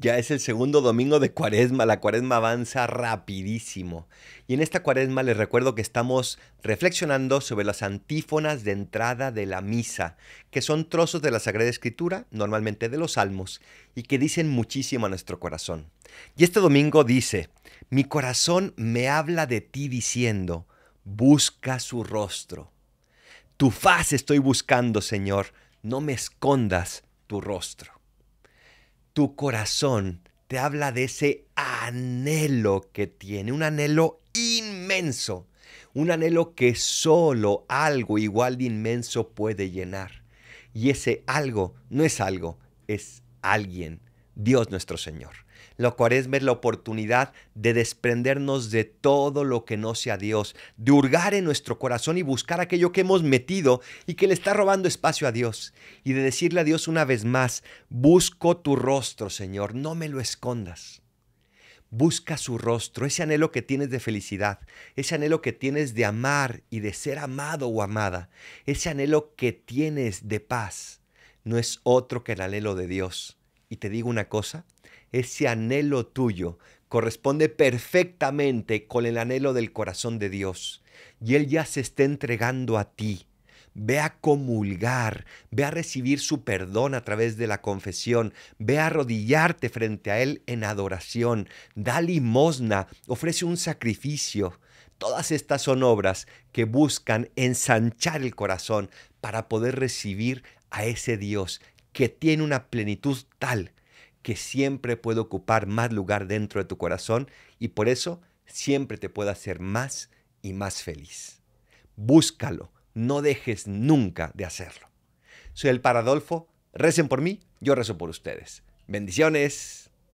Ya es el segundo domingo de cuaresma, la cuaresma avanza rapidísimo. Y en esta cuaresma les recuerdo que estamos reflexionando sobre las antífonas de entrada de la misa, que son trozos de la Sagrada Escritura, normalmente de los Salmos, y que dicen muchísimo a nuestro corazón. Y este domingo dice, mi corazón me habla de ti diciendo, busca su rostro. Tu faz estoy buscando, Señor, no me escondas tu rostro tu corazón te habla de ese anhelo que tiene, un anhelo inmenso, un anhelo que solo algo igual de inmenso puede llenar. Y ese algo no es algo, es alguien. Dios nuestro Señor. lo cual es la oportunidad de desprendernos de todo lo que no sea Dios, de hurgar en nuestro corazón y buscar aquello que hemos metido y que le está robando espacio a Dios, y de decirle a Dios una vez más, busco tu rostro, Señor, no me lo escondas. Busca su rostro, ese anhelo que tienes de felicidad, ese anhelo que tienes de amar y de ser amado o amada, ese anhelo que tienes de paz, no es otro que el anhelo de Dios y te digo una cosa, ese anhelo tuyo corresponde perfectamente con el anhelo del corazón de Dios. Y Él ya se está entregando a ti. Ve a comulgar, ve a recibir su perdón a través de la confesión, ve a arrodillarte frente a Él en adoración, da limosna, ofrece un sacrificio. Todas estas son obras que buscan ensanchar el corazón para poder recibir a ese Dios que tiene una plenitud tal que siempre puede ocupar más lugar dentro de tu corazón y por eso siempre te puede hacer más y más feliz. Búscalo, no dejes nunca de hacerlo. Soy el Paradolfo, recen por mí, yo rezo por ustedes. Bendiciones.